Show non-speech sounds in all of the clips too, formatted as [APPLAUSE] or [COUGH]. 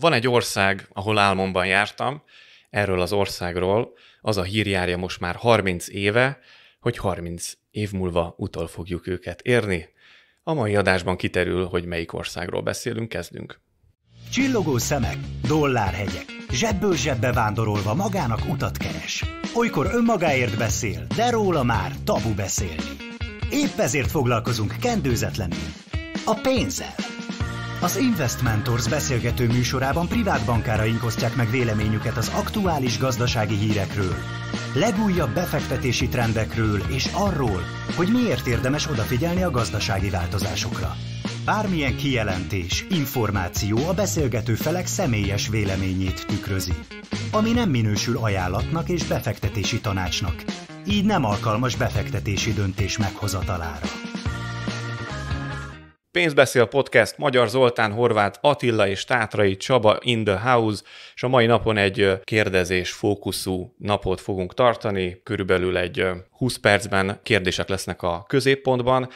Van egy ország, ahol álmomban jártam, erről az országról az a hír járja most már 30 éve, hogy 30 év múlva utol fogjuk őket érni. A mai adásban kiterül, hogy melyik országról beszélünk, kezdünk. Csillogó szemek, dollárhegyek, zsebből zsebbe vándorolva magának utat keres. Olykor önmagáért beszél, de róla már tabu beszélni. Épp ezért foglalkozunk kendőzetlenül a pénzzel. Az Investmentors beszélgető műsorában privát bankáraink osztják meg véleményüket az aktuális gazdasági hírekről, legújabb befektetési trendekről és arról, hogy miért érdemes odafigyelni a gazdasági változásokra. Bármilyen kijelentés, információ a beszélgető felek személyes véleményét tükrözi, ami nem minősül ajánlatnak és befektetési tanácsnak, így nem alkalmas befektetési döntés meghozatalára. Pénzbeszél podcast, Magyar Zoltán, Horváth Attila és Tátrai Csaba in the house, és a mai napon egy kérdezés fókuszú napot fogunk tartani, körülbelül egy 20 percben kérdések lesznek a középpontban,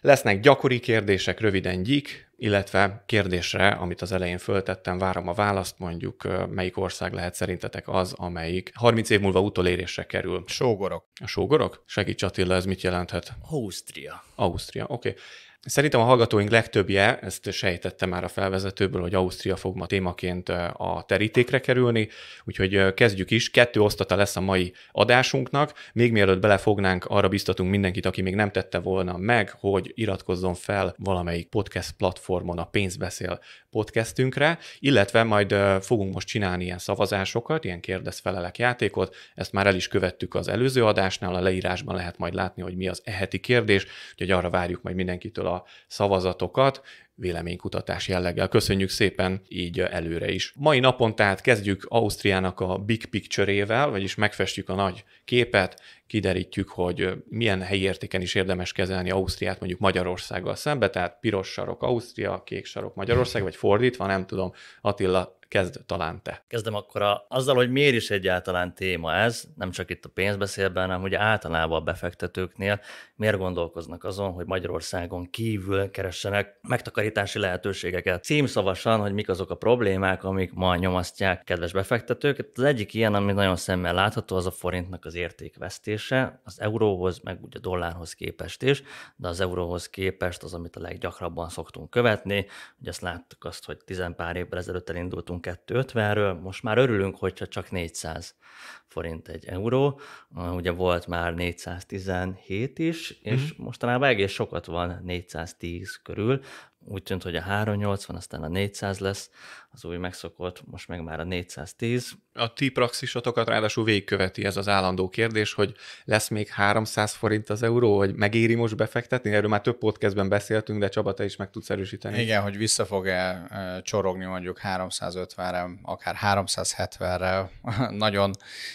lesznek gyakori kérdések, röviden gyik, illetve kérdésre, amit az elején föltettem, várom a választ, mondjuk melyik ország lehet szerintetek az, amelyik 30 év múlva utolérésre kerül. Sógorok. A sógorok? Segíts Attila, ez mit jelenthet? Ausztria. Ausztria, oké. Okay. Szerintem a hallgatóink legtöbbje, ezt sejtette már a felvezetőből, hogy Ausztria fog ma témaként a terítékre kerülni, úgyhogy kezdjük is. Kettő osztata lesz a mai adásunknak. Még mielőtt belefognánk, arra biztatunk mindenkit, aki még nem tette volna meg, hogy iratkozzon fel valamelyik podcast platformon a Pénzbeszél podcastünkre, illetve majd fogunk most csinálni ilyen szavazásokat, ilyen kérdezfelelek játékot, ezt már el is követtük az előző adásnál, a leírásban lehet majd látni, hogy mi az eheti kérdés, úgyhogy arra várjuk majd mindenkitől a szavazatokat, véleménykutatás jelleggel. Köszönjük szépen így előre is. Mai napon tehát kezdjük Ausztriának a big picture-ével, vagyis megfestjük a nagy képet, kiderítjük, hogy milyen helyi értéken is érdemes kezelni Ausztriát mondjuk Magyarországgal szembe, tehát piros sarok Ausztria, kék sarok Magyarország, vagy fordítva, nem tudom. Attila, kezd talán te. Kezdem akkor a, azzal, hogy miért is egyáltalán téma ez, nem csak itt a pénzbeszélben, hanem hogy általában a befektetőknél miért gondolkoznak azon, hogy Magyarországon kívül keressenek megtakarítani megtakarítási lehetőségeket. Címszavasan, hogy mik azok a problémák, amik ma nyomasztják kedves befektetőket. Az egyik ilyen, ami nagyon szemmel látható, az a forintnak az értékvesztése, az euróhoz, meg ugye a dollárhoz képest is, de az euróhoz képest az, amit a leggyakrabban szoktunk követni. Ugye azt láttuk azt, hogy tizen pár évvel ezelőtt elindultunk 250-ről, most már örülünk, hogyha csak 400 forint egy euró. Ah, ugye volt már 417 is, és mm-hmm. mostanában egész sokat van 410 körül, úgy tűnt, hogy a 380, aztán a 400 lesz, az új megszokott, most meg már a 410. A ti praxisotokat ráadásul végigköveti ez az állandó kérdés, hogy lesz még 300 forint az euró, hogy megéri most befektetni? Erről már több podcastben beszéltünk, de Csaba, te is meg tudsz erősíteni. Igen, hogy vissza fog-e csorogni mondjuk 350-re, akár 370-re. [LAUGHS] Nagyon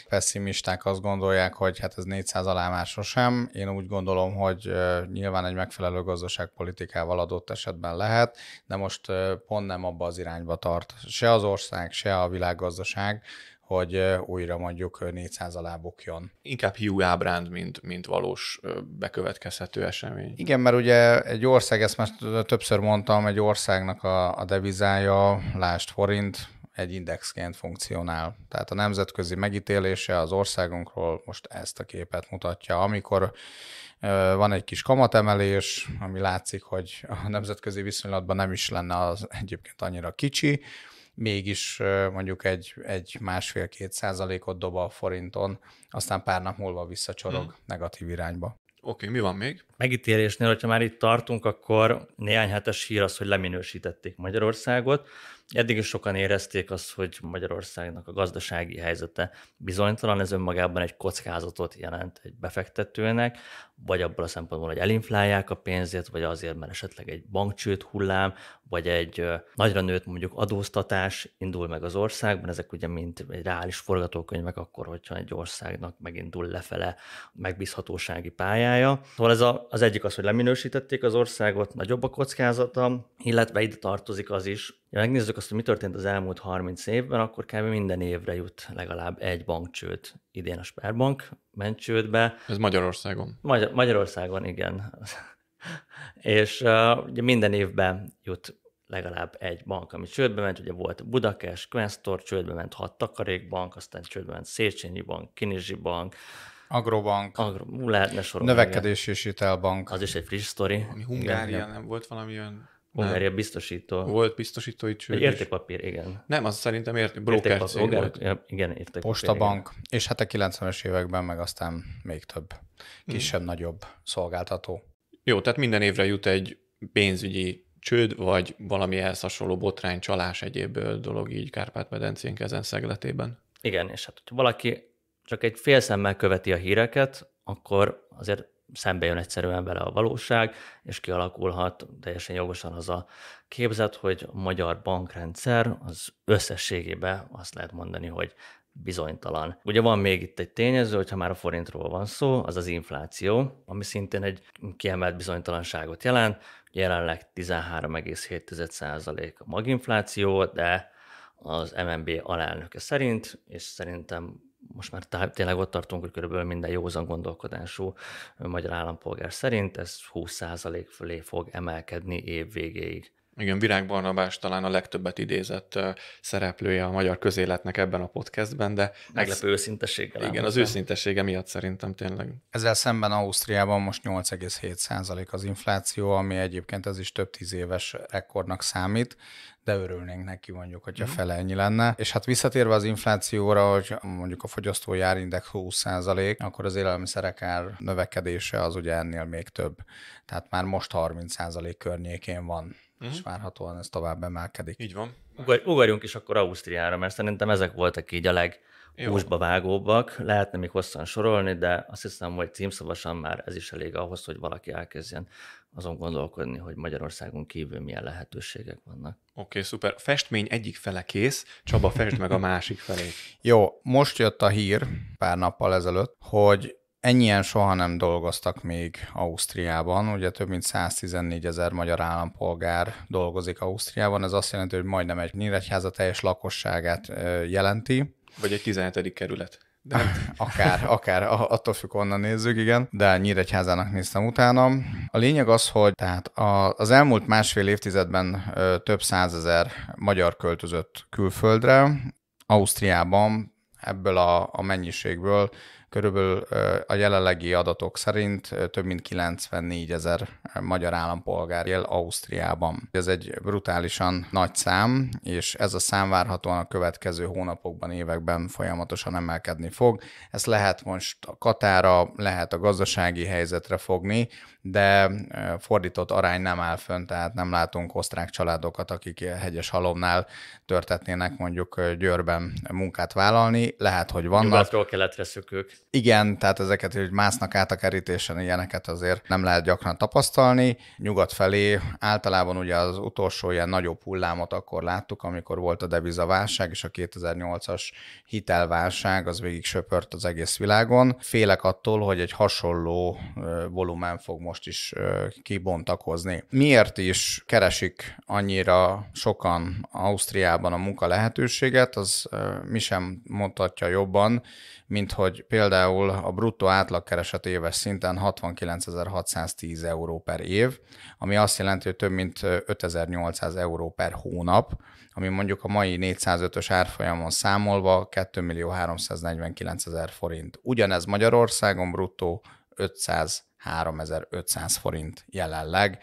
pessimisták azt gondolják, hogy hát ez 400 alá már sosem. Én úgy gondolom, hogy nyilván egy megfelelő gazdaságpolitikával adott esetben lehet, de most pont nem abba az irányba tart tart se az ország, se a világgazdaság, hogy újra mondjuk 400 alá bukjon. Inkább hiú ábránd, mint, mint valós bekövetkezhető esemény. Igen, mert ugye egy ország, ezt már többször mondtam, egy országnak a, a devizája, lást forint, egy indexként funkcionál. Tehát a nemzetközi megítélése az országunkról most ezt a képet mutatja. Amikor van egy kis kamatemelés, ami látszik, hogy a nemzetközi viszonylatban nem is lenne az egyébként annyira kicsi, mégis mondjuk egy, egy másfél-két százalékot dob a forinton, aztán pár nap múlva visszacsorog hmm. negatív irányba. Oké, okay, mi van még? Megítélésnél, hogyha már itt tartunk, akkor néhány hetes hír az, hogy leminősítették Magyarországot. Eddig is sokan érezték azt, hogy Magyarországnak a gazdasági helyzete bizonytalan, ez önmagában egy kockázatot jelent egy befektetőnek, vagy abból a szempontból, hogy elinflálják a pénzét, vagy azért, mert esetleg egy bankcsőt hullám, vagy egy nagyra nőtt mondjuk adóztatás indul meg az országban, ezek ugye mint egy reális forgatókönyvek akkor, hogyha egy országnak megindul lefele megbízhatósági pályája. Szóval ez a, az egyik az, hogy leminősítették az országot, nagyobb a kockázata, illetve ide tartozik az is, ha megnézzük megnézzük azt, hogy mi történt az elmúlt 30 évben, akkor kb. minden évre jut legalább egy bankcsőd. Idén a Sperbank ment Ez Magyarországon. Magyar- Magyarországon, igen. [LAUGHS] és uh, ugye minden évben jut legalább egy bank, ami csődbe ment, ugye volt Budakes, Questor, csődbe ment hat takarékbank, aztán csődbe ment Széchenyi Bank, Kinizsi Bank, Agrobank. Agro, lehetne sorolni. Növekedési és hitelbank. Az is egy friss sztori. Ami Hungária, igen, nem volt valami olyan Hungária biztosító. Volt biztosítói csőd. értékpapír, igen. Nem, az szerintem ért, broker cég volt. Ja, igen, értékpapír. Postabank, igen. és hát a 90-es években meg aztán még több kisebb-nagyobb hmm. szolgáltató. Jó, tehát minden évre jut egy pénzügyi csőd, vagy valami ehhez hasonló botrány, csalás, egyéb dolog így Kárpát-medencénk ezen szegletében. Igen, és hát, hogyha valaki csak egy félszemmel követi a híreket, akkor azért szembe jön egyszerűen vele a valóság, és kialakulhat teljesen jogosan az a képzet, hogy a magyar bankrendszer az összességében azt lehet mondani, hogy bizonytalan. Ugye van még itt egy tényező, hogyha már a forintról van szó, az az infláció, ami szintén egy kiemelt bizonytalanságot jelent. Jelenleg 13,7% a maginfláció, de az MNB alelnöke szerint, és szerintem most már tényleg ott tartunk, hogy körülbelül minden józan gondolkodású magyar állampolgár szerint ez 20% fölé fog emelkedni év végéig. Igen, Virág Barnabás talán a legtöbbet idézett szereplője a magyar közéletnek ebben a podcastben, de... Meglepő őszinteséggel. Igen, elmondta. az őszintessége miatt szerintem tényleg. Ezzel szemben Ausztriában most 8,7 az infláció, ami egyébként ez is több tíz éves rekordnak számít, de örülnénk neki mondjuk, hogyha mm. fele ennyi lenne. És hát visszatérve az inflációra, hogy mondjuk a fogyasztói árindex 20%, akkor az élelmiszerek ár növekedése az ugye ennél még több. Tehát már most 30% környékén van, uh-huh. és mhm. várhatóan ez tovább emelkedik. Így van. Ugar, ugarjunk is akkor Ausztriára, mert szerintem ezek voltak így a leg húsba vágóbbak. Lehetne még hosszan sorolni, de azt hiszem, hogy címszavasan már ez is elég ahhoz, hogy valaki elkezdjen azon gondolkodni, hogy Magyarországon kívül milyen lehetőségek vannak. Oké, okay, szuper. Festmény egyik fele kész, Csaba, fest meg a másik felét. [LAUGHS] Jó, most jött a hír pár nappal ezelőtt, hogy ennyien soha nem dolgoztak még Ausztriában, ugye több mint 114 ezer magyar állampolgár dolgozik Ausztriában, ez azt jelenti, hogy majdnem egy nyíregyháza teljes lakosságát jelenti. Vagy egy 17. kerület. [LAUGHS] akár, akár, attól függ, onnan nézzük, igen, de Nyíregyházának néztem utána. A lényeg az, hogy tehát az elmúlt másfél évtizedben több százezer magyar költözött külföldre, Ausztriában ebből a, a mennyiségből Körülbelül a jelenlegi adatok szerint több mint 94 ezer magyar állampolgár él Ausztriában. Ez egy brutálisan nagy szám, és ez a szám várhatóan a következő hónapokban, években folyamatosan emelkedni fog. Ezt lehet most a Katára, lehet a gazdasági helyzetre fogni, de fordított arány nem áll fönn, tehát nem látunk osztrák családokat, akik hegyes halomnál törtetnének mondjuk Győrben munkát vállalni. Lehet, hogy vannak. Nyugatról keletre szökők. Igen, tehát ezeket, hogy másznak át a kerítésen, ilyeneket azért nem lehet gyakran tapasztalni. Nyugat felé általában ugye az utolsó ilyen nagyobb hullámot akkor láttuk, amikor volt a devizaválság, és a 2008-as hitelválság az végig söpört az egész világon. Félek attól, hogy egy hasonló volumen fog most is kibontakozni. Miért is keresik annyira sokan Ausztriában a munka lehetőséget, az mi sem mondhatja jobban, mint hogy például a bruttó átlagkereset éves szinten 69.610 euró per év, ami azt jelenti, hogy több mint 5800 euró per hónap, ami mondjuk a mai 405-ös árfolyamon számolva 2.349.000 forint. Ugyanez Magyarországon bruttó 500 3500 forint jelenleg,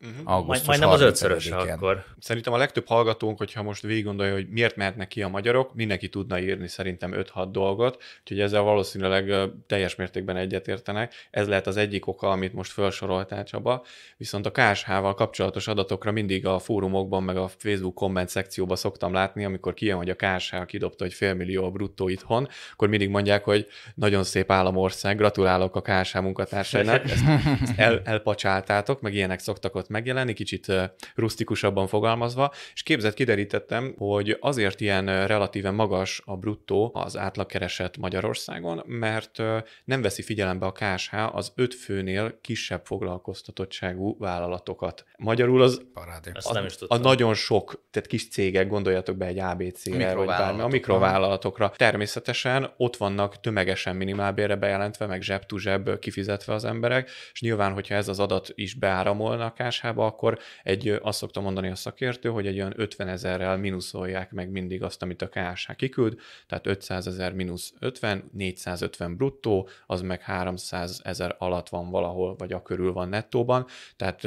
Mhm. Uh-huh. Majd, majdnem az ötszörös akkor. Szerintem a legtöbb hallgatónk, hogyha most végig gondolja, hogy miért mehetnek ki a magyarok, mindenki tudna írni szerintem 5-6 dolgot, úgyhogy ezzel valószínűleg teljes mértékben egyetértenek. Ez lehet az egyik oka, amit most felsoroltál Csaba, viszont a KSH-val kapcsolatos adatokra mindig a fórumokban, meg a Facebook komment szekcióban szoktam látni, amikor kijön, hogy a KSH kidobta, hogy félmillió a bruttó itthon, akkor mindig mondják, hogy nagyon szép államország, gratulálok a KSH munkatársainak, ezt, ezt el, elpacsáltátok, meg ilyenek szoktak ott szokott megjelenni, kicsit rustikusabban fogalmazva, és képzett kiderítettem, hogy azért ilyen relatíven magas a bruttó az átlagkereset Magyarországon, mert nem veszi figyelembe a KSH az öt főnél kisebb foglalkoztatottságú vállalatokat. Magyarul az, Parádi. a, nem is tudtam. a nagyon sok, tehát kis cégek, gondoljatok be egy ABC-re, vagy bármi, a mikrovállalatokra. Természetesen ott vannak tömegesen minimálbérre bejelentve, meg zseb-to-zseb kifizetve az emberek, és nyilván, hogyha ez az adat is beáramolna a hatásába, akkor egy, azt szoktam mondani a szakértő, hogy egy olyan 50 ezerrel minuszolják meg mindig azt, amit a KSH kiküld, tehát 500 ezer mínusz 50, 450 bruttó, az meg 300 ezer alatt van valahol, vagy a körül van nettóban, tehát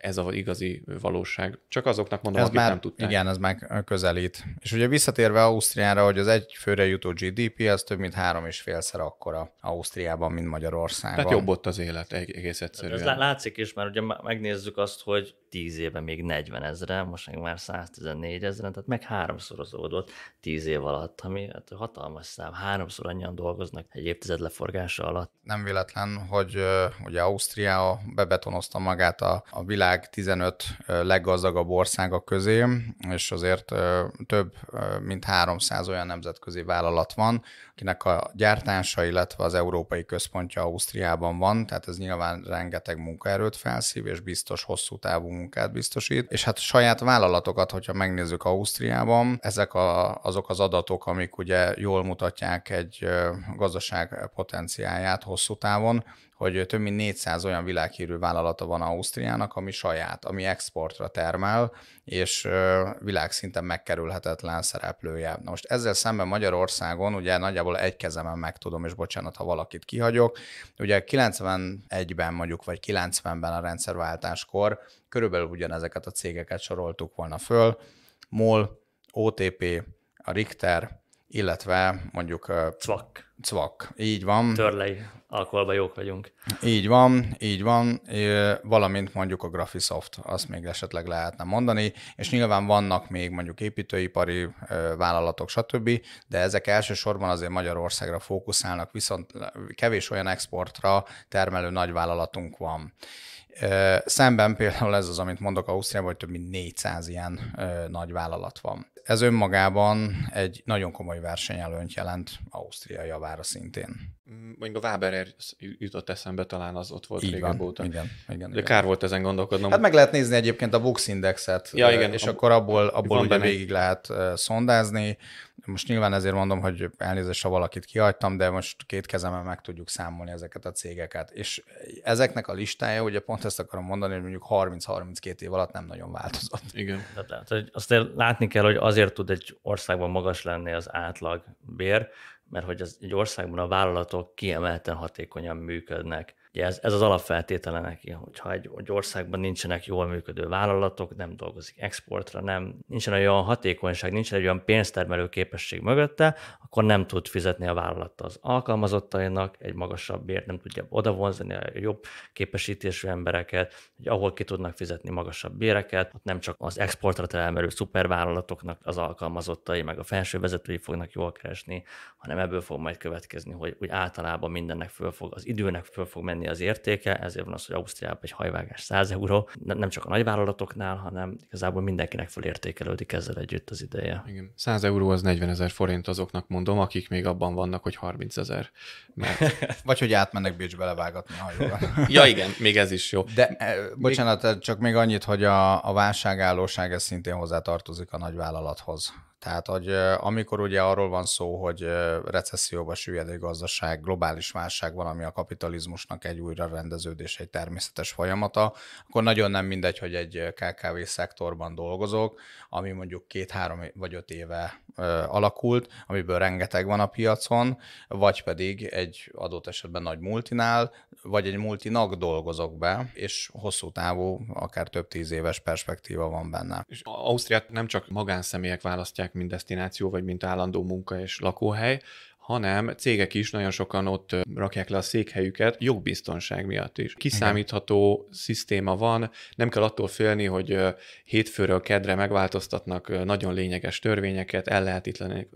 ez a igazi valóság. Csak azoknak mondom, ez akik már, nem tudták. Igen, ez már közelít. És ugye visszatérve Ausztriára, hogy az egy főre jutó GDP, az több mint három és félszer akkora Ausztriában, mint Magyarországon. Tehát jobb ott az élet egész hát egyszerűen. Ez látszik is, mert ugye megnézzük azt, hogy 10 éve még 40 ezre, most meg már 114 ezre, tehát meg háromszorozódott 10 év alatt, ami hát hatalmas szám. Háromszor annyian dolgoznak egy évtized leforgása alatt. Nem véletlen, hogy ugye Ausztria bebetonozta magát a, a világ világ 15 leggazdagabb országa közé, és azért több mint 300 olyan nemzetközi vállalat van, akinek a gyártása, illetve az európai központja Ausztriában van, tehát ez nyilván rengeteg munkaerőt felszív, és biztos hosszú távú munkát biztosít. És hát saját vállalatokat, hogyha megnézzük Ausztriában, ezek a, azok az adatok, amik ugye jól mutatják egy gazdaság potenciáját hosszú távon, hogy több mint 400 olyan világhírű vállalata van Ausztriának, ami saját, ami exportra termel, és világszinten megkerülhetetlen szereplője. Na most ezzel szemben Magyarországon ugye nagyjából nagyjából egy kezemen meg tudom, és bocsánat, ha valakit kihagyok. Ugye 91-ben mondjuk, vagy 90-ben a rendszerváltáskor körülbelül ugyanezeket a cégeket soroltuk volna föl, MOL, OTP, a Richter, illetve mondjuk... Cvak. Cvak, így van. Törlei, alkoholban jók vagyunk. Így van, így van, valamint mondjuk a Graphisoft, azt még esetleg lehetne mondani, és nyilván vannak még mondjuk építőipari vállalatok, stb., de ezek elsősorban azért Magyarországra fókuszálnak, viszont kevés olyan exportra termelő nagyvállalatunk van. Szemben például ez az, amit mondok Ausztriában, hogy több mint 400 ilyen nagy vállalat van. Ez önmagában egy nagyon komoly versenyelőnyt jelent Ausztria javára szintén mondjuk a Váber jutott eszembe, talán az ott volt régen óta. Igen, igen, De igen. kár volt ezen gondolkodnom. Hát meg lehet nézni egyébként a Vox Indexet, ja, igen, és a, akkor abból, abból ugye végig lehet szondázni. Most nyilván ezért mondom, hogy elnézést, ha valakit kihagytam, de most két kezemmel meg tudjuk számolni ezeket a cégeket. És ezeknek a listája, ugye pont ezt akarom mondani, hogy mondjuk 30-32 év alatt nem nagyon változott. Igen. Tehát azt látni kell, hogy azért tud egy országban magas lenni az átlag bér, mert hogy az egy országban a vállalatok kiemelten hatékonyan működnek. Ugye ez, ez az alapfeltétele neki, hogyha egy, egy országban nincsenek jól működő vállalatok, nem dolgozik exportra, nem, nincsen egy olyan hatékonyság, nincsen egy olyan pénztermelő képesség mögötte, akkor nem tud fizetni a vállalat az alkalmazottainak egy magasabb bért, nem tudja odavonzani a jobb képesítésű embereket, hogy ahol ki tudnak fizetni magasabb béreket, ott nem csak az exportra termelő szupervállalatoknak az alkalmazottai, meg a felső vezetői fognak jól keresni, hanem ebből fog majd következni, hogy úgy általában mindennek föl fog, az időnek föl fog menni nőni az értéke, ezért van az, hogy Ausztriában egy hajvágás 100 euró, nem csak a nagyvállalatoknál, hanem igazából mindenkinek fölértékelődik ezzel együtt az ideje. Igen. 100 euró az 40 ezer forint azoknak mondom, akik még abban vannak, hogy 30 ezer. Mert... [LAUGHS] Vagy hogy átmennek Bécsbe levágatni a [LAUGHS] ja igen, még ez is jó. De eh, bocsánat, még... csak még annyit, hogy a, a válságállóság ez szintén hozzátartozik a nagyvállalathoz. Tehát, hogy amikor ugye arról van szó, hogy recesszióba egy gazdaság, globális válság van, ami a kapitalizmusnak egy újra rendeződés, egy természetes folyamata, akkor nagyon nem mindegy, hogy egy KKV szektorban dolgozok, ami mondjuk két-három vagy öt éve alakult, amiből rengeteg van a piacon, vagy pedig egy adott esetben nagy multinál, vagy egy multinak dolgozok be, és hosszú távú, akár több tíz éves perspektíva van benne. És Ausztriát nem csak magánszemélyek választják mint destináció, vagy mint állandó munka és lakóhely, hanem cégek is nagyon sokan ott rakják le a székhelyüket jogbiztonság miatt is. Kiszámítható Igen. szisztéma van, nem kell attól félni, hogy hétfőről kedre megváltoztatnak nagyon lényeges törvényeket,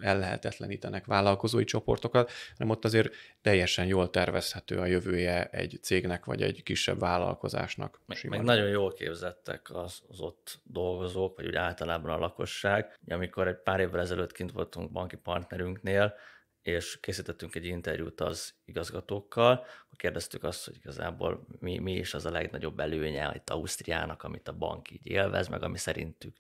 ellehetetlenítenek vállalkozói csoportokat, hanem ott azért teljesen jól tervezhető a jövője egy cégnek vagy egy kisebb vállalkozásnak. Meg, meg nagyon jól képzettek az, az ott dolgozók, vagy úgy általában a lakosság. Amikor egy pár évvel ezelőtt kint voltunk banki partnerünknél, és készítettünk egy interjút az igazgatókkal, kérdeztük azt, hogy igazából mi, mi is az a legnagyobb előnye itt Ausztriának, amit a bank így élvez, meg ami szerintük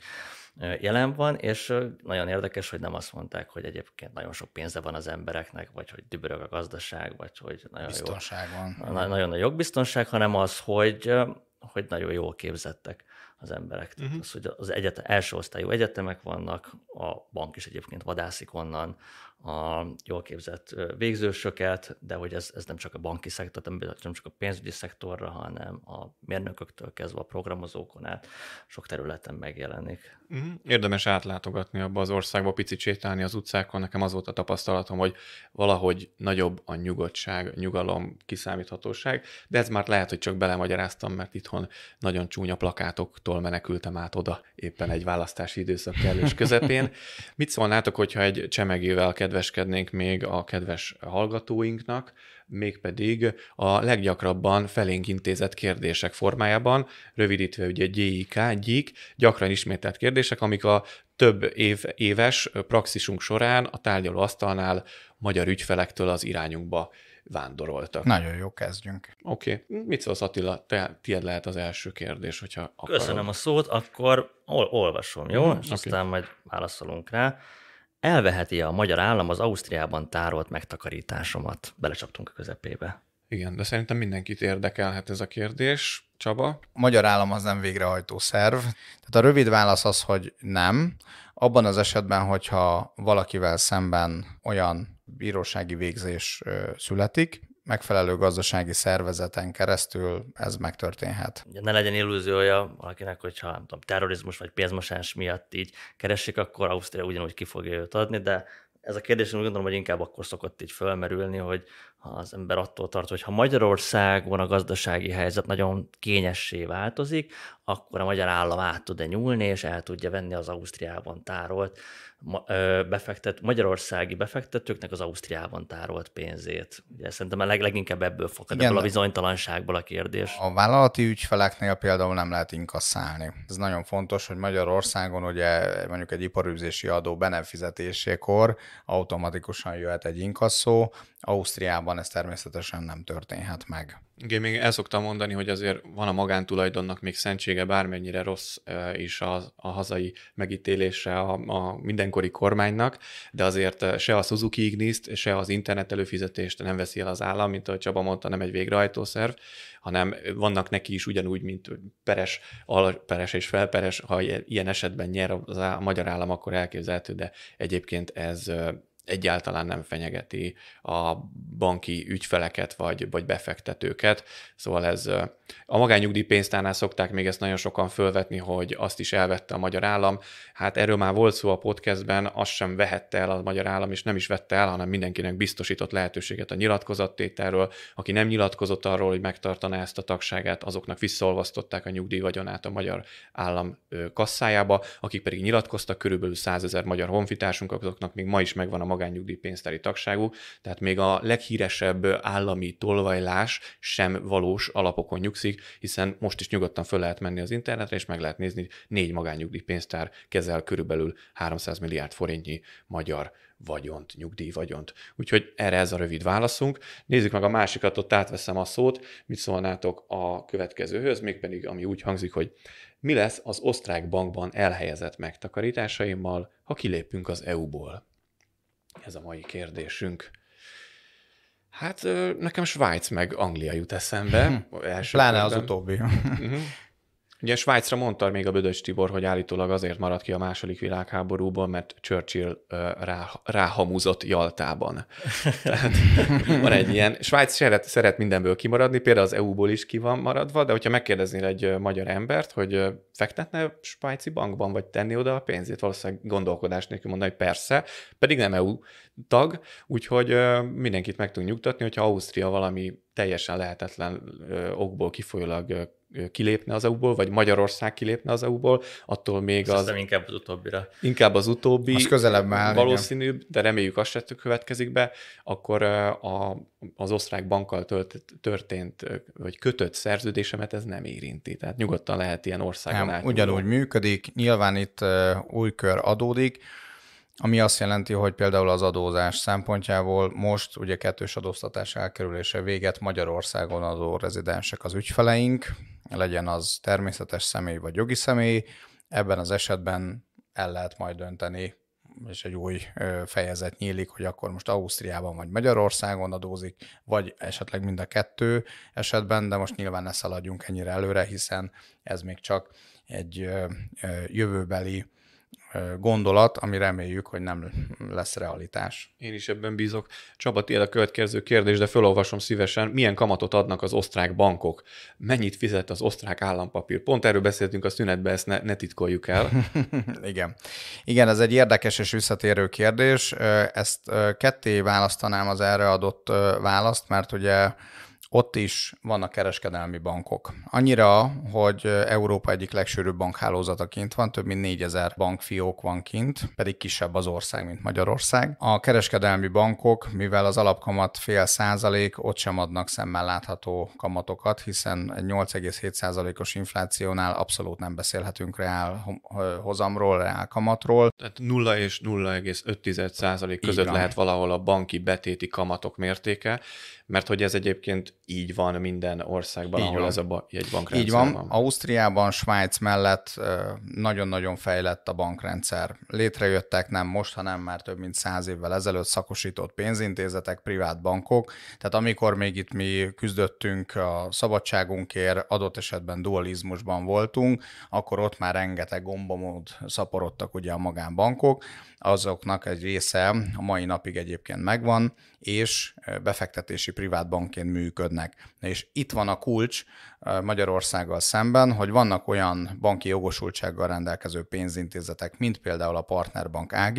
jelen van, és nagyon érdekes, hogy nem azt mondták, hogy egyébként nagyon sok pénze van az embereknek, vagy hogy dübörög a gazdaság, vagy hogy nagyon biztonság jó, van. Nagyon a jogbiztonság, hanem az, hogy, hogy nagyon jól képzettek az emberek. Uh-huh. az, hogy az egyetem, első osztályú egyetemek vannak, a bank is egyébként vadászik onnan, a jól képzett végzősöket, de hogy ez, ez nem csak a banki szektor, nem csak a pénzügyi szektorra, hanem a mérnököktől kezdve a programozókon át sok területen megjelenik. Mhm. Érdemes átlátogatni abba az országba, picit sétálni az utcákon. Nekem az volt a tapasztalatom, hogy valahogy nagyobb a nyugodtság, nyugalom, kiszámíthatóság, de ez már lehet, hogy csak belemagyaráztam, mert itthon nagyon csúnya plakátoktól menekültem át oda éppen egy választási időszak kellős közepén. [LAUGHS] Mit szólnátok, hogyha egy csemegével kedveskednénk még a kedves hallgatóinknak, mégpedig a leggyakrabban felénk intézett kérdések formájában, rövidítve ugye GIK, GIK, gyakran ismételt kérdések, amik a több év, éves praxisunk során a asztalnál magyar ügyfelektől az irányunkba vándoroltak. Nagyon jó, kezdjünk. Oké. Okay. Mit szólsz Attila, te, tiéd lehet az első kérdés, hogyha akarod. Köszönöm a szót, akkor ol- olvasom, jó? Mm, És okay. aztán majd válaszolunk rá elveheti a magyar állam az Ausztriában tárolt megtakarításomat. Belecsaptunk a közepébe. Igen, de szerintem mindenkit érdekelhet ez a kérdés. Csaba? A magyar állam az nem végrehajtó szerv. Tehát a rövid válasz az, hogy nem. Abban az esetben, hogyha valakivel szemben olyan bírósági végzés születik, megfelelő gazdasági szervezeten keresztül ez megtörténhet. Ne legyen illúziója valakinek, hogyha nem tudom, terrorizmus vagy pénzmosás miatt így keresik, akkor Ausztria ugyanúgy ki fogja őt adni, de ez a kérdés, úgy gondolom, hogy inkább akkor szokott így fölmerülni, hogy az ember attól tart, hogy ha Magyarországon a gazdasági helyzet nagyon kényessé változik, akkor a magyar állam át tud-e nyúlni, és el tudja venni az Ausztriában tárolt befektet, magyarországi befektetőknek az Ausztriában tárolt pénzét. Ugye szerintem a leg, leginkább ebből fakad, Igen, ebből a bizonytalanságból a kérdés. A vállalati ügyfeleknél például nem lehet inkasszálni. Ez nagyon fontos, hogy Magyarországon ugye mondjuk egy iparűzési adó benefizetésékor automatikusan jöhet egy inkasszó, Ausztriában magában ez természetesen nem történhet meg. Igen, még el szoktam mondani, hogy azért van a magántulajdonnak még szentsége, bármennyire rossz e, is a, a hazai megítélése a, a mindenkori kormánynak, de azért e, se a Suzuki ignis se az internet előfizetést nem veszi el az állam, mint ahogy Csaba mondta, nem egy végrehajtószerv, hanem vannak neki is ugyanúgy, mint peres, alperes és felperes, ha ilyen esetben nyer a magyar állam, akkor elképzelhető, de egyébként ez e, egyáltalán nem fenyegeti a banki ügyfeleket vagy, vagy befektetőket. Szóval ez a pénztárnál szokták még ezt nagyon sokan fölvetni, hogy azt is elvette a magyar állam. Hát erről már volt szó a podcastben, azt sem vehette el a magyar állam, és nem is vette el, hanem mindenkinek biztosított lehetőséget a nyilatkozattételről. Aki nem nyilatkozott arról, hogy megtartaná ezt a tagságát, azoknak visszaolvasztották a nyugdíjvagyonát a magyar állam kasszájába, akik pedig nyilatkoztak, körülbelül 100 ezer magyar honfitársunk, azoknak még ma is megvan a magánnyugdíjpénztári tagságú, tehát még a leghíresebb állami tolvajlás sem valós alapokon nyugszik, hiszen most is nyugodtan föl lehet menni az internetre, és meg lehet nézni, négy magánnyugdíjpénztár kezel körülbelül 300 milliárd forintnyi magyar vagyont, nyugdíj vagyont, Úgyhogy erre ez a rövid válaszunk. Nézzük meg a másikat, ott átveszem a szót, mit szólnátok a következőhöz, mégpedig ami úgy hangzik, hogy mi lesz az osztrák bankban elhelyezett megtakarításaimmal, ha kilépünk az EU-ból? Ez a mai kérdésünk. Hát nekem Svájc meg Anglia jut eszembe. Hm. Első Pláne az utóbbi. Mhm. Ugye Svájcra mondta még a Bödöcs Tibor, hogy állítólag azért maradt ki a második világháborúban, mert Churchill rá, ráhamúzott Jaltában. [LAUGHS] Tehát van egy ilyen, Svájc szeret, szeret mindenből kimaradni, például az EU-ból is ki van maradva, de hogyha megkérdeznél egy magyar embert, hogy fektetne svájci bankban, vagy tenni oda a pénzét, valószínűleg gondolkodás nélkül mondani, hogy persze, pedig nem EU tag, úgyhogy mindenkit meg tudunk nyugtatni, hogyha Ausztria valami teljesen lehetetlen okból kifolyólag kilépne az EU-ból, vagy Magyarország kilépne az EU-ból, attól még Azt az... inkább az utóbbira. Inkább az utóbbi. Az közelebb már. Valószínűbb, igen. de reméljük azt se következik be, akkor a, az osztrák bankkal tört, történt, vagy kötött szerződésemet ez nem érinti. Tehát nyugodtan lehet ilyen országon nem, ugyanúgy működik, nyilván itt új kör adódik, ami azt jelenti, hogy például az adózás szempontjából most ugye kettős adóztatás elkerülése véget Magyarországon adó rezidensek az ügyfeleink, legyen az természetes személy vagy jogi személy, ebben az esetben el lehet majd dönteni, és egy új fejezet nyílik, hogy akkor most Ausztriában vagy Magyarországon adózik, vagy esetleg mind a kettő esetben, de most nyilván ne szaladjunk ennyire előre, hiszen ez még csak egy jövőbeli gondolat, ami reméljük, hogy nem lesz realitás. Én is ebben bízok. Csaba, tiéd a következő kérdés, de felolvasom szívesen. Milyen kamatot adnak az osztrák bankok? Mennyit fizet az osztrák állampapír? Pont erről beszéltünk a szünetben, ezt ne, ne titkoljuk el. [LAUGHS] Igen. Igen, ez egy érdekes és visszatérő kérdés. Ezt ketté választanám az erre adott választ, mert ugye ott is vannak kereskedelmi bankok. Annyira, hogy Európa egyik legsűrűbb bankhálózata kint van, több mint 4000 bankfiók van kint, pedig kisebb az ország, mint Magyarország. A kereskedelmi bankok, mivel az alapkamat fél százalék, ott sem adnak szemmel látható kamatokat, hiszen egy 8,7 százalékos inflációnál abszolút nem beszélhetünk reál hozamról, reál kamatról. Tehát 0 és 0,5 százalék között lehet valahol a banki betéti kamatok mértéke, mert hogy ez egyébként így van minden országban, így ahol van. ez a jegybankrendszer Így van. van. Ausztriában, Svájc mellett nagyon-nagyon fejlett a bankrendszer. Létrejöttek nem most, hanem már több mint száz évvel ezelőtt szakosított pénzintézetek, privát bankok. Tehát amikor még itt mi küzdöttünk a szabadságunkért, adott esetben dualizmusban voltunk, akkor ott már rengeteg gombomód szaporodtak ugye a magánbankok. Azoknak egy része a mai napig egyébként megvan, és befektetési privátbankként működnek működnek. És itt van a kulcs Magyarországgal szemben, hogy vannak olyan banki jogosultsággal rendelkező pénzintézetek, mint például a Partnerbank AG,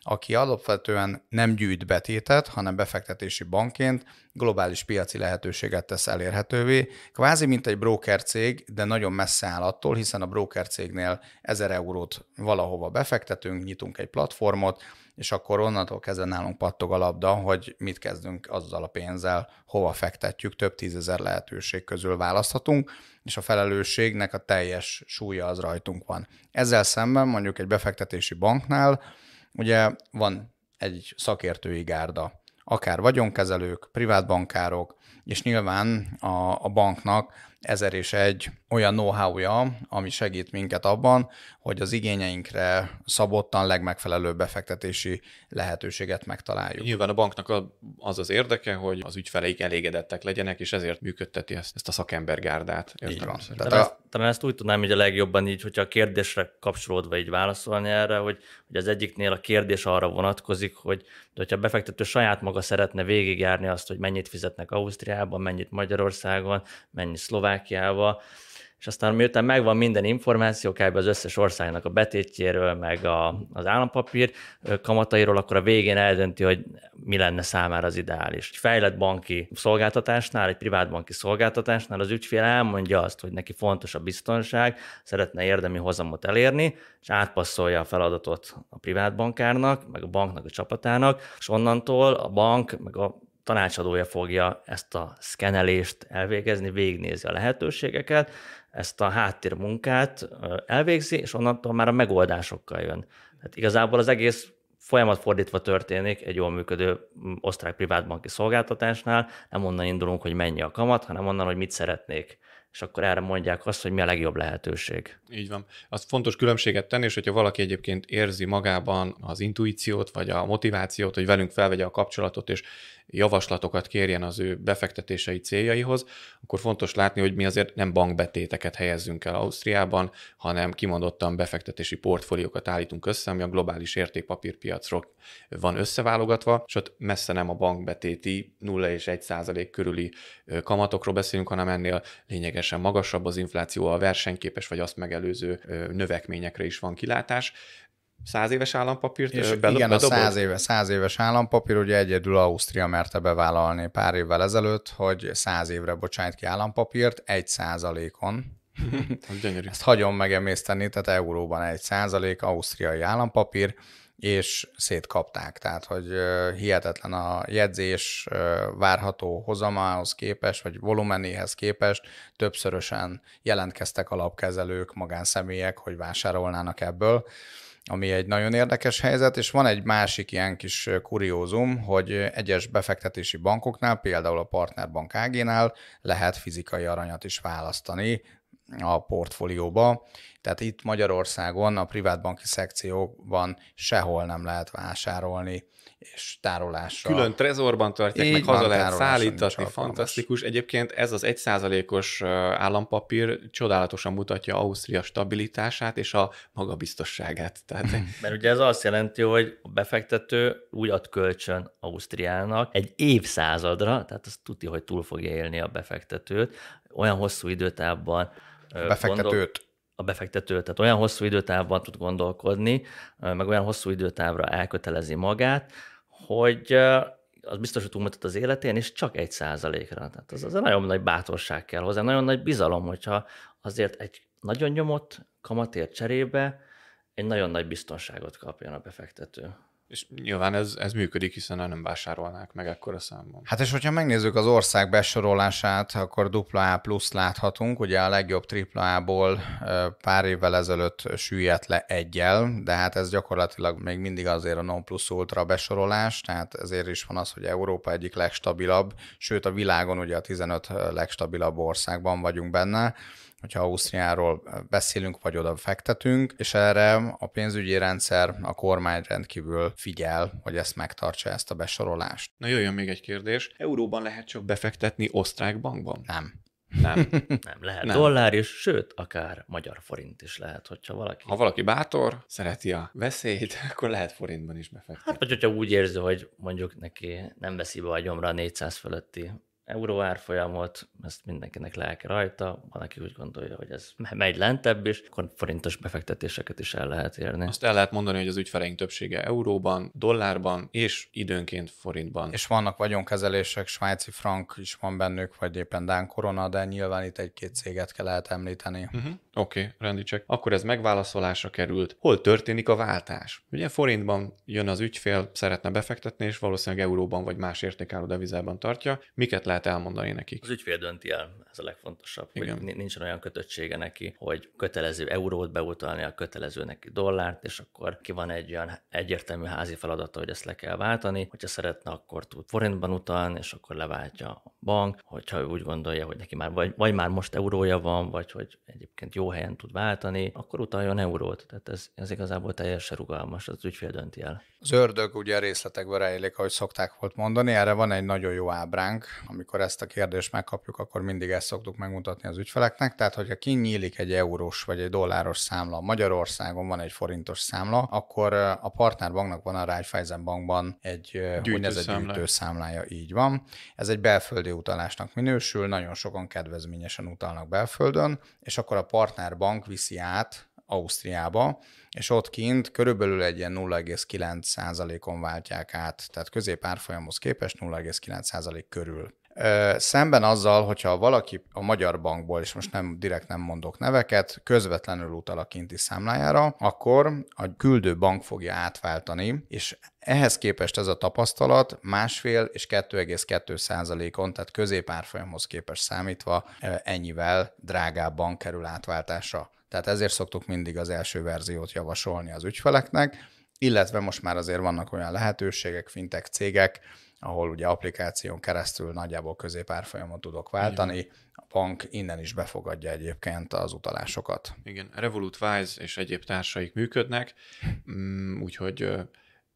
aki alapvetően nem gyűjt betétet, hanem befektetési bankként globális piaci lehetőséget tesz elérhetővé, kvázi mint egy broker cég, de nagyon messze áll attól, hiszen a broker cégnél 1000 eurót valahova befektetünk, nyitunk egy platformot, és akkor onnantól kezdve nálunk pattog a labda, hogy mit kezdünk azzal a pénzzel, hova fektetjük, több tízezer lehetőség közül választhatunk, és a felelősségnek a teljes súlya az rajtunk van. Ezzel szemben mondjuk egy befektetési banknál ugye van egy szakértői gárda, akár vagyonkezelők, privátbankárok, és nyilván a, a banknak ezer és egy olyan know-how-ja, ami segít minket abban, hogy az igényeinkre szabottan legmegfelelőbb befektetési lehetőséget megtaláljuk. Nyilván a banknak az az érdeke, hogy az ügyfeleik elégedettek legyenek, és ezért működteti ezt, ezt a szakembergárdát. Így van. Tehát talán, a... ezt, talán ezt úgy tudnám hogy a legjobban így, hogyha a kérdésre kapcsolódva így válaszolni erre, hogy, hogy az egyiknél a kérdés arra vonatkozik, hogy de hogyha a befektető saját maga szeretne végigjárni azt, hogy mennyit fizetnek Ausztriában, mennyit Magyarországon, mennyi Szlovákiában, és aztán miután megvan minden információ, kb. az összes országnak a betétjéről, meg a, az állampapír kamatairól, akkor a végén eldönti, hogy mi lenne számára az ideális. Egy fejlett banki szolgáltatásnál, egy privát banki szolgáltatásnál az ügyfél elmondja azt, hogy neki fontos a biztonság, szeretne érdemi hozamot elérni, és átpasszolja a feladatot a privát bankárnak, meg a banknak, a csapatának, és onnantól a bank, meg a tanácsadója fogja ezt a szkenelést elvégezni, végignézi a lehetőségeket, ezt a háttérmunkát elvégzi, és onnantól már a megoldásokkal jön. Tehát igazából az egész folyamat fordítva történik egy jól működő osztrák privátbanki szolgáltatásnál, nem onnan indulunk, hogy mennyi a kamat, hanem onnan, hogy mit szeretnék és akkor erre mondják azt, hogy mi a legjobb lehetőség. Így van. Az fontos különbséget tenni, és hogyha valaki egyébként érzi magában az intuíciót, vagy a motivációt, hogy velünk felvegye a kapcsolatot, és javaslatokat kérjen az ő befektetései céljaihoz, akkor fontos látni, hogy mi azért nem bankbetéteket helyezzünk el Ausztriában, hanem kimondottan befektetési portfóliókat állítunk össze, ami a globális értékpapírpiacról van összeválogatva, és ott messze nem a bankbetéti 0 és 1 százalék körüli kamatokról beszélünk, hanem ennél lényegesen magasabb az infláció, a versenyképes vagy azt megelőző növekményekre is van kilátás, száz éves állampapírt? És bedob, igen, bedobod? a száz éves, száz éves állampapír, ugye egyedül Ausztria merte bevállalni pár évvel ezelőtt, hogy száz évre bocsájt ki állampapírt egy százalékon. [LAUGHS] Gyönyörű. Ezt hagyom megemészteni, tehát euróban egy százalék, ausztriai állampapír, és szétkapták. Tehát, hogy hihetetlen a jegyzés várható hozamához képest, vagy volumenéhez képest többszörösen jelentkeztek alapkezelők, magánszemélyek, hogy vásárolnának ebből ami egy nagyon érdekes helyzet, és van egy másik ilyen kis kuriózum, hogy egyes befektetési bankoknál, például a Partnerbank AG-nál lehet fizikai aranyat is választani a portfólióba. Tehát itt Magyarországon a privátbanki szekcióban sehol nem lehet vásárolni és tárolással. Külön trezorban tartják, Így meg haza lehet szállítani, fantasztikus. Egyébként ez az 1%-os állampapír csodálatosan mutatja Ausztria stabilitását és a magabiztosságát. Tehát... Mhm. Mert ugye ez azt jelenti, hogy a befektető úgy ad kölcsön Ausztriának egy évszázadra, tehát azt tudja, hogy túl fogja élni a befektetőt, olyan hosszú időtávban Befektetőt. Gondol, a befektető, tehát olyan hosszú időtávban tud gondolkodni, meg olyan hosszú időtávra elkötelezi magát, hogy az biztos, hogy túlmutat az életén, és csak egy százalékra. Tehát az, az nagyon nagy bátorság kell hozzá, nagyon nagy bizalom, hogyha azért egy nagyon nyomott kamatért cserébe egy nagyon nagy biztonságot kapjon a befektető. És nyilván ez, ez működik, hiszen nem vásárolnák meg ekkora számban. Hát és hogyha megnézzük az ország besorolását, akkor A plusz láthatunk. Ugye a legjobb a ból pár évvel ezelőtt süllyedt le egyel, de hát ez gyakorlatilag még mindig azért a non plus ultra besorolás, tehát ezért is van az, hogy Európa egyik legstabilabb, sőt a világon ugye a 15 legstabilabb országban vagyunk benne hogyha Ausztriáról beszélünk, vagy oda fektetünk, és erre a pénzügyi rendszer, a kormány rendkívül figyel, hogy ezt megtartsa, ezt a besorolást. Na jöjjön még egy kérdés. Euróban lehet csak befektetni osztrák bankban? Nem. Nem. [LAUGHS] nem lehet. Nem. Dollár is, sőt, akár magyar forint is lehet, hogyha valaki. Ha valaki bátor, szereti a veszélyt, [LAUGHS] akkor lehet forintban is befektetni. Hát, vagy hogyha úgy érzi, hogy mondjuk neki nem veszi be a gyomra a 400 fölötti euró árfolyamot, ezt mindenkinek lelk rajta, van, aki úgy gondolja, hogy ez megy lentebb is, akkor forintos befektetéseket is el lehet érni. Azt el lehet mondani, hogy az ügyfeleink többsége euróban, dollárban és időnként forintban. És vannak vagyonkezelések, svájci frank is van bennük, vagy éppen Dán korona, de nyilván itt egy-két céget kell lehet említeni. Uh-huh. Oké, okay, rendítsek. Akkor ez megválaszolásra került. Hol történik a váltás? Ugye forintban jön az ügyfél, szeretne befektetni, és valószínűleg euróban vagy más értékálló devizában tartja. Miket lehet lehet elmondani nekik. Az ügyfél dönti el, ez a legfontosabb, Igen. hogy nincsen olyan kötöttsége neki, hogy kötelező eurót beutalni, a kötelező neki dollárt, és akkor ki van egy olyan egyértelmű házi feladata, hogy ezt le kell váltani, hogyha szeretne, akkor tud forintban utalni, és akkor leváltja a bank, hogyha ő úgy gondolja, hogy neki már vagy, vagy már most eurója van, vagy hogy egyébként jó helyen tud váltani, akkor utaljon eurót. Tehát ez, ez igazából teljesen rugalmas, az ügyfél dönti el. Az ördög ugye részletekbe rejlik, ahogy szokták volt mondani, erre van egy nagyon jó ábránk, ami amikor ezt a kérdést megkapjuk, akkor mindig ezt szoktuk megmutatni az ügyfeleknek. Tehát, hogyha kinyílik egy eurós vagy egy dolláros számla, Magyarországon van egy forintos számla, akkor eh, a partnerbanknak van a Raiffeisen Bankban egy eh, gyűjtőszámlája. gyűjtőszámlája, így van. Ez egy belföldi utalásnak minősül, nagyon sokan kedvezményesen utalnak belföldön, és akkor a partnerbank viszi át Ausztriába, és ott kint körülbelül egy ilyen 0,9%-on váltják át, tehát középárfolyamhoz képest 0,9% körül. Szemben azzal, hogyha valaki a Magyar Bankból, és most nem direkt nem mondok neveket, közvetlenül utal a kinti számlájára, akkor a küldő bank fogja átváltani, és ehhez képest ez a tapasztalat másfél és 2,2 százalékon, tehát középárfolyamhoz képest számítva ennyivel drágábban kerül átváltásra. Tehát ezért szoktuk mindig az első verziót javasolni az ügyfeleknek, illetve most már azért vannak olyan lehetőségek, fintek cégek, ahol ugye applikáción keresztül nagyjából középárfolyamon tudok váltani, Igen. a bank innen is befogadja egyébként az utalásokat. Igen, Revolut, Wise és egyéb társaik működnek, mm, úgyhogy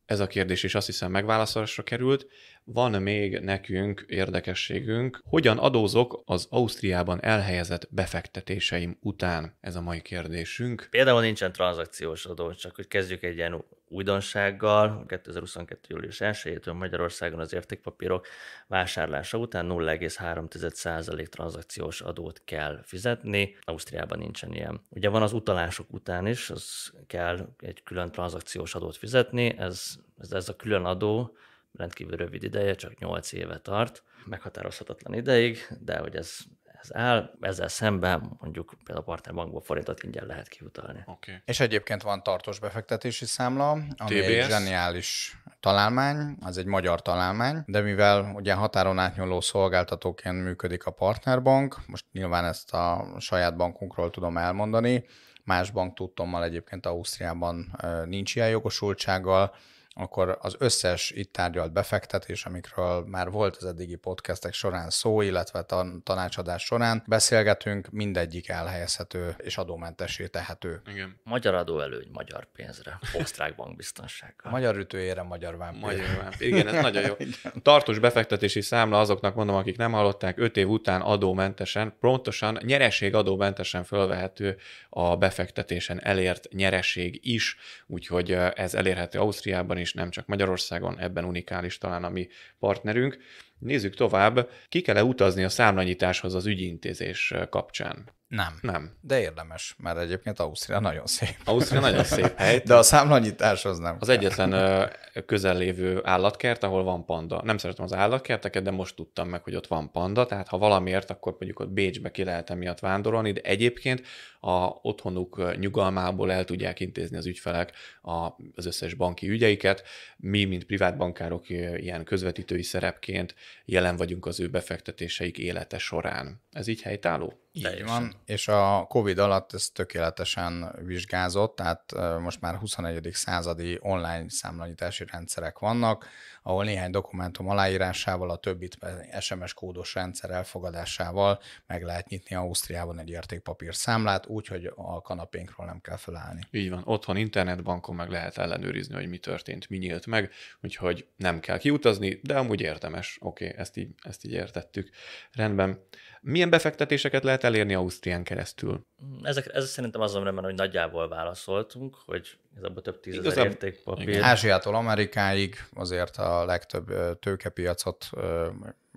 ez a kérdés is azt hiszem megválaszolásra került. Van még nekünk érdekességünk, hogyan adózok az Ausztriában elhelyezett befektetéseim után? Ez a mai kérdésünk. Például nincsen tranzakciós adó, csak hogy kezdjük egy ilyen újdonsággal 2022. július 1-től Magyarországon az értékpapírok vásárlása után 0,3% tranzakciós adót kell fizetni. Ausztriában nincsen ilyen. Ugye van az utalások után is, az kell egy külön tranzakciós adót fizetni, ez, ez, ez a külön adó rendkívül rövid ideje, csak 8 éve tart, meghatározhatatlan ideig, de hogy ez ez áll, ezzel szemben mondjuk például a partnerbankból forintot ingyen lehet kiutalni. Okay. És egyébként van tartós befektetési számla, ami TBS. egy zseniális találmány, az egy magyar találmány, de mivel ugye határon átnyúló szolgáltatóként működik a partnerbank, most nyilván ezt a saját bankunkról tudom elmondani, más bank tudtommal egyébként Ausztriában nincs ilyen jogosultsággal, akkor az összes itt tárgyalt befektetés, amikről már volt az eddigi podcastek során szó, illetve tan- tanácsadás során beszélgetünk, mindegyik elhelyezhető és adómentesé tehető. Igen. Magyar adóelőny magyar pénzre, osztrák bankbiztonsággal. magyar ütőjére, magyar vámpír. Magyar vámpír. Igen, ez nagyon jó. [LAUGHS] Tartós befektetési számla azoknak mondom, akik nem hallották, 5 év után adómentesen, pontosan nyereség adómentesen fölvehető a befektetésen elért nyereség is, úgyhogy eh, ez elérhető Ausztriában is, és nem csak Magyarországon, ebben unikális talán a mi partnerünk. Nézzük tovább, ki kell -e utazni a számlanyításhoz az ügyintézés kapcsán? Nem. Nem. De érdemes, mert egyébként Ausztria nagyon szép. Ausztria nagyon szép [LAUGHS] hely. De a számlanyítás az nem. Az egyetlen közel lévő állatkert, ahol van panda. Nem szeretem az állatkerteket, de most tudtam meg, hogy ott van panda, tehát ha valamiért, akkor mondjuk ott Bécsbe ki lehet emiatt vándorolni, de egyébként a otthonuk nyugalmából el tudják intézni az ügyfelek az összes banki ügyeiket. Mi, mint privát bankárok, ilyen közvetítői szerepként jelen vagyunk az ő befektetéseik élete során. Ez így helytálló? Így van, és a COVID alatt ez tökéletesen vizsgázott, tehát most már 21. századi online számlanyítási rendszerek vannak, ahol néhány dokumentum aláírásával, a többit SMS kódos rendszer elfogadásával meg lehet nyitni Ausztriában egy értékpapír számlát, úgyhogy a kanapénkról nem kell felállni. Így van, otthon internetbankon meg lehet ellenőrizni, hogy mi történt, mi nyílt meg, úgyhogy nem kell kiutazni, de amúgy érdemes. Oké, okay, ezt így, ezt így értettük. Rendben. Milyen befektetéseket lehet elérni Ausztrián keresztül? Mm, ezek, ez szerintem azon remélem, hogy nagyjából válaszoltunk, hogy ez abban több tízezer Igazán... értékpapír. Ázsiától Amerikáig azért a legtöbb tőkepiacot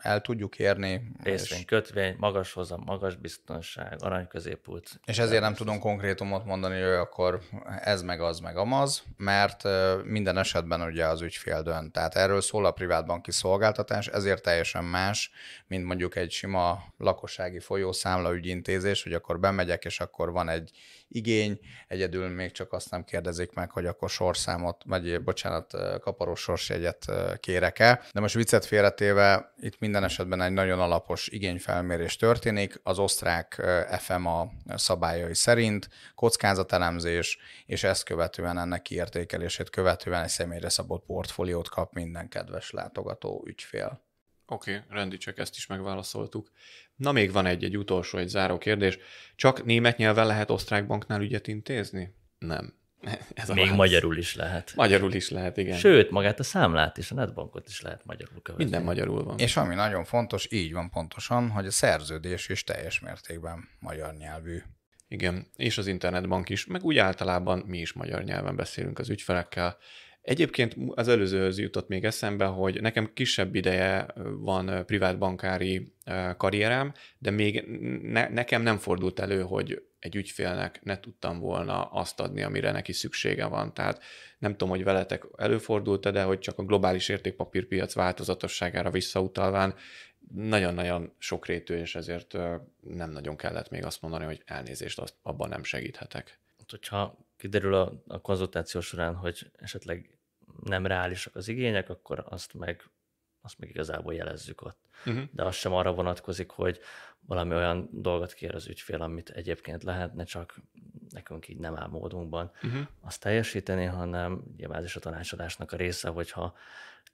el tudjuk érni. Részvény, kötvény, magas hozam, magas biztonság, arany középút. És ezért nem tudom konkrétumot mondani, hogy akkor ez meg az meg amaz, mert minden esetben ugye az ügyfél dönt. Tehát erről szól a privátbanki szolgáltatás, ezért teljesen más, mint mondjuk egy sima lakossági folyószámla ügyintézés, hogy akkor bemegyek, és akkor van egy igény. Egyedül még csak azt nem kérdezik meg, hogy akkor sorszámot, vagy bocsánat, kaparós sorsjegyet kérek-e. De most viccet félretéve, itt minden esetben egy nagyon alapos igényfelmérés történik. Az osztrák FMA szabályai szerint kockázatelemzés, és ezt követően ennek kiértékelését követően egy személyre szabott portfóliót kap minden kedves látogató ügyfél. Oké, okay, rendi csak ezt is megválaszoltuk. Na még van egy, egy utolsó, egy záró kérdés. Csak német nyelven lehet osztrák banknál ügyet intézni? Nem. [LAUGHS] Ez a Még válasz. magyarul is lehet. Magyarul is lehet, igen. Sőt, magát a számlát is, a netbankot is lehet magyarul követni. Minden magyarul van. És ami nagyon fontos, így van pontosan, hogy a szerződés is teljes mértékben magyar nyelvű. Igen, és az internetbank is, meg úgy általában mi is magyar nyelven beszélünk az ügyfelekkel. Egyébként az előzőhöz jutott még eszembe, hogy nekem kisebb ideje van privát bankári karrierem, de még ne, nekem nem fordult elő, hogy egy ügyfélnek ne tudtam volna azt adni, amire neki szüksége van. Tehát nem tudom, hogy veletek előfordult-e, de hogy csak a globális értékpapírpiac változatosságára visszautalván nagyon-nagyon sokrétű, és ezért nem nagyon kellett még azt mondani, hogy elnézést, azt abban nem segíthetek. Hát, hogyha kiderül a, a konzultáció során, hogy esetleg nem reálisak az igények, akkor azt meg, azt meg igazából jelezzük ott. Uh-huh. De az sem arra vonatkozik, hogy valami olyan dolgot kér az ügyfél, amit egyébként lehetne, csak nekünk így nem áll módunkban uh-huh. azt teljesíteni, hanem nyilván ez is a tanácsadásnak a része, hogyha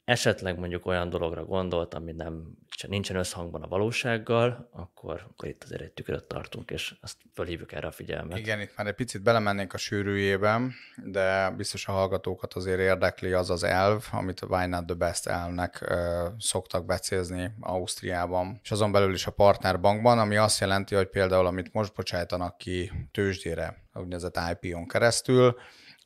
esetleg mondjuk olyan dologra gondolt, ami nem, nincsen összhangban a valósággal, akkor, akkor itt azért egy tükröt tartunk, és azt fölhívjuk erre a figyelmet. Igen, itt már egy picit belemennénk a sűrűjében, de biztos a hallgatókat azért érdekli az az elv, amit a Why Not The Best elvnek szoktak becézni Ausztriában, és azon belül is a partnerbankban, ami azt jelenti, hogy például amit most bocsájtanak ki tőzsdére, úgynevezett IP-on keresztül,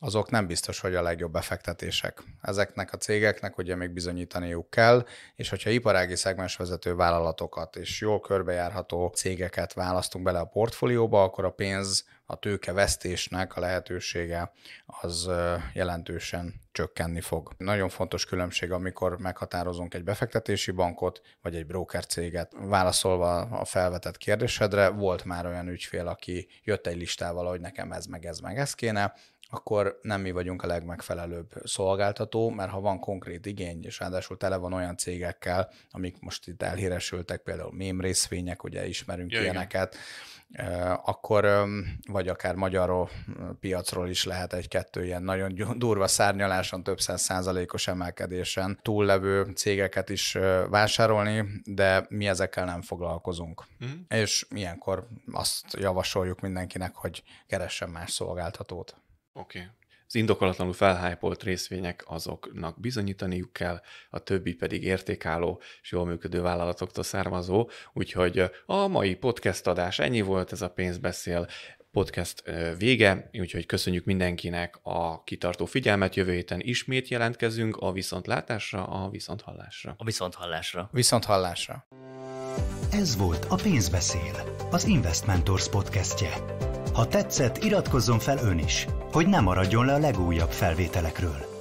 azok nem biztos, hogy a legjobb befektetések. Ezeknek a cégeknek ugye még bizonyítaniuk kell, és hogyha iparági vezető vállalatokat és jól körbejárható cégeket választunk bele a portfólióba, akkor a pénz a vesztésnek a lehetősége az jelentősen csökkenni fog. Nagyon fontos különbség, amikor meghatározunk egy befektetési bankot, vagy egy broker céget. Válaszolva a felvetett kérdésedre, volt már olyan ügyfél, aki jött egy listával, hogy nekem ez meg ez meg ez kéne, akkor nem mi vagyunk a legmegfelelőbb szolgáltató, mert ha van konkrét igény, és ráadásul tele van olyan cégekkel, amik most itt elhíresültek, például mém részvények, ugye ismerünk ja, ilyeneket, igen. akkor vagy akár magyar piacról is lehet egy-kettő ilyen nagyon durva szárnyaláson, több száz százalékos emelkedésen túllevő cégeket is vásárolni, de mi ezekkel nem foglalkozunk. Mm. És ilyenkor azt javasoljuk mindenkinek, hogy keressen más szolgáltatót. Oké. Okay. Az indokolatlanul felhájpolt részvények azoknak bizonyítaniuk kell, a többi pedig értékálló és jól működő vállalatoktól származó, úgyhogy a mai podcast adás ennyi volt, ez a pénzbeszél podcast vége, úgyhogy köszönjük mindenkinek a kitartó figyelmet, jövő héten ismét jelentkezünk a viszontlátásra, a viszonthallásra. A viszonthallásra. Viszonthallásra. Ez volt a Pénzbeszél, az Investmentors podcastje. Ha tetszett, iratkozzon fel ön is, hogy ne maradjon le a legújabb felvételekről.